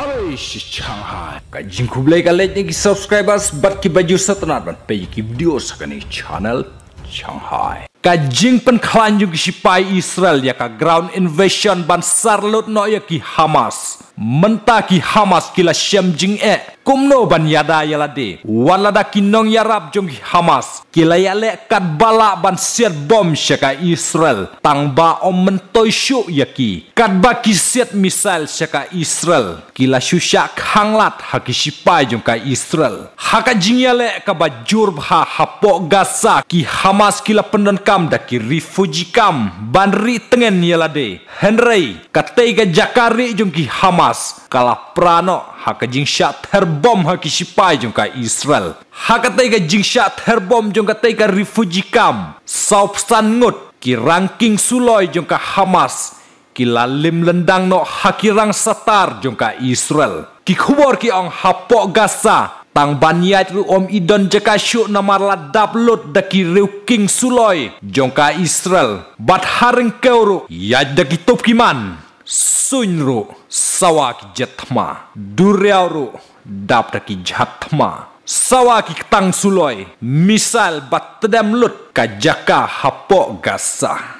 Arish Shanghai. Kajin kublai ka lejne ki subscribers bat ki baju satanar ban peji ki video sakani channel Shanghai. Kajin pen khalanju ki sipai Israel ya ka ground invasion ban sarlut no ya ki Hamas. mentaki Hamas kila shem jing e kumno ban yada yala de walada kinong yarab jong Hamas kila yale kat bala ban siat bom syaka Israel tangba om mentoy syu yaki kat ba misal syaka Israel kila shak hanglat hakisipai jong Israel haka jing yale ka ba jurbha hapo gasa ki Hamas kila pendenkam da ki refugee kam ban ri tengen yala de Henry katega Jakari jong Hamas kalah kala prano haka jingsha terbom haki sipai jongka Israel. Haka taiga jingsha terbom jongka taiga refugee camp. South San Ngut ki ranking suloi jongka Hamas ki lalim lendang no hakirang satar jongka Israel. Ki kubor ki ong hapok gasa Tang baniat lu om idon jeka syuk namar la daplut daki riu king suloi jongka Israel bat hareng keuru ya daki top kiman Sunru sawaki jatma duryauru daptaki jatma sawaki tang suloi misal batdam lut kajaka hapo gasa